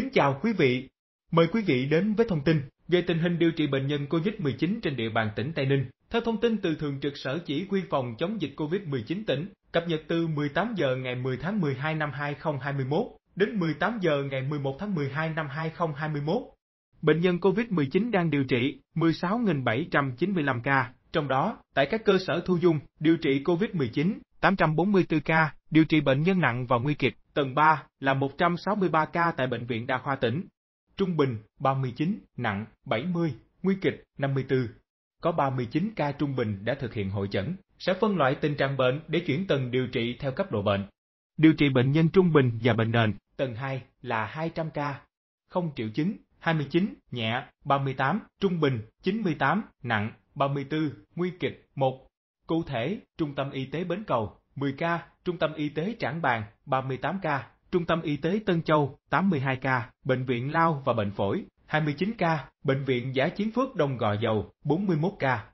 Kính chào quý vị. Mời quý vị đến với thông tin về tình hình điều trị bệnh nhân COVID-19 trên địa bàn tỉnh Tây Ninh. Theo thông tin từ Thường trực Sở Chỉ huy phòng chống dịch COVID-19 tỉnh, cập nhật từ 18 giờ ngày 10 tháng 12 năm 2021 đến 18 giờ ngày 11 tháng 12 năm 2021. Bệnh nhân COVID-19 đang điều trị 16.795 ca, trong đó tại các cơ sở thu dung điều trị COVID-19 844 ca, điều trị bệnh nhân nặng và nguy kịch Tầng 3 là 163 ca tại Bệnh viện Đa khoa tỉnh. Trung bình 39, nặng 70, nguy kịch 54. Có 39 ca trung bình đã thực hiện hội chẩn, sẽ phân loại tình trạng bệnh để chuyển tầng điều trị theo cấp độ bệnh. Điều trị bệnh nhân trung bình và bệnh nền, tầng 2 là 200 ca. Không triệu chứng, 29, nhẹ, 38, trung bình, 98, nặng, 34, nguy kịch, 1. Cụ thể, Trung tâm Y tế Bến Cầu 10 ca, Trung tâm Y tế Trảng Bàng, 38 ca, Trung tâm Y tế Tân Châu, 82 ca, Bệnh viện Lao và Bệnh Phổi, 29 ca, Bệnh viện Giả Chiến Phước Đông Gò Dầu, 41 ca.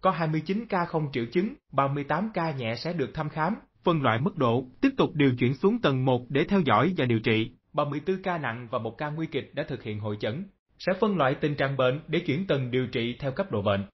Có 29 ca không triệu chứng, 38 ca nhẹ sẽ được thăm khám, phân loại mức độ, tiếp tục điều chuyển xuống tầng 1 để theo dõi và điều trị. 34 ca nặng và một ca nguy kịch đã thực hiện hội chẩn, sẽ phân loại tình trạng bệnh để chuyển tầng điều trị theo cấp độ bệnh.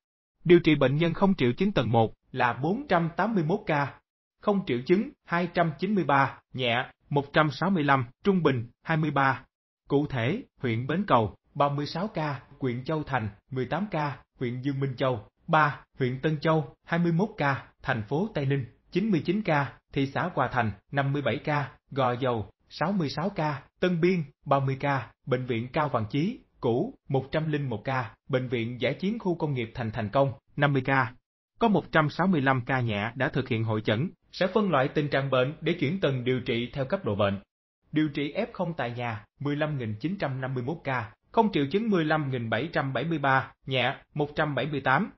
Điều trị bệnh nhân không triệu chứng tầng 1 là 481 ca, không triệu chứng 293, nhẹ 165, trung bình 23. Cụ thể, huyện Bến Cầu 36 ca, huyện Châu Thành 18 ca, huyện Dương Minh Châu 3, huyện Tân Châu 21 ca, thành phố Tây Ninh 99 ca, thị xã Hòa Thành 57 ca, Gò Dầu 66 ca, Tân Biên 30 ca, bệnh viện Cao Văn Chí, Cũ 101 ca, bệnh viện Giải chiến khu công nghiệp Thành Thành Công 50 ca. Có 165 ca nhẹ đã thực hiện hội chẩn, sẽ phân loại tình trạng bệnh để chuyển tầng điều trị theo cấp độ bệnh. Điều trị F0 tại nhà 15.951 ca, không triệu chứng 15.773, nhẹ 178.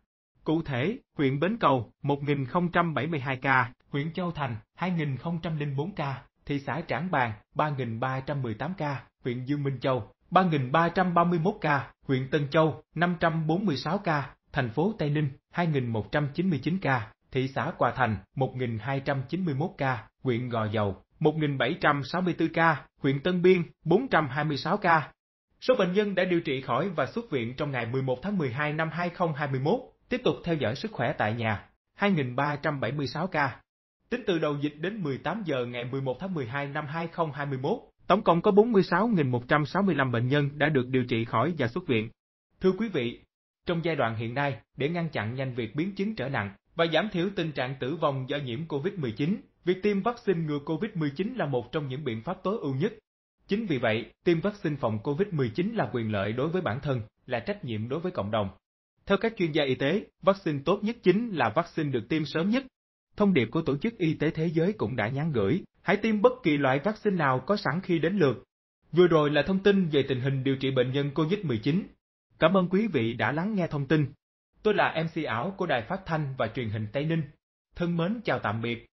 Cụ thể, huyện Bến Cầu 1.072 ca, huyện Châu Thành 2.004 ca, thị xã Trảng Bàng 3.318 ca, huyện Dương Minh Châu 3.331 ca, huyện Tân Châu 546 ca, thành phố Tây Ninh 2.199 ca, thị xã Hòa Thành 1.291 ca, huyện Gò Dầu 1.764 ca, huyện Tân Biên 426 ca. Số bệnh nhân đã điều trị khỏi và xuất viện trong ngày 11 tháng 12 năm 2021, tiếp tục theo dõi sức khỏe tại nhà 2.376 ca. Tính từ đầu dịch đến 18 giờ ngày 11 tháng 12 năm 2021, tổng cộng có 46.165 bệnh nhân đã được điều trị khỏi và xuất viện. Thưa quý vị, trong giai đoạn hiện nay, để ngăn chặn nhanh việc biến chứng trở nặng, và giảm thiểu tình trạng tử vong do nhiễm COVID-19. Việc tiêm vaccine ngừa COVID-19 là một trong những biện pháp tối ưu nhất. Chính vì vậy, tiêm vaccine phòng COVID-19 là quyền lợi đối với bản thân, là trách nhiệm đối với cộng đồng. Theo các chuyên gia y tế, vaccine tốt nhất chính là vaccine được tiêm sớm nhất. Thông điệp của Tổ chức Y tế Thế giới cũng đã nhắn gửi, hãy tiêm bất kỳ loại vaccine nào có sẵn khi đến lượt. Vừa rồi là thông tin về tình hình điều trị bệnh nhân COVID-19. Cảm ơn quý vị đã lắng nghe thông tin. Tôi là MC ảo của Đài Phát Thanh và Truyền hình Tây Ninh. Thân mến chào tạm biệt.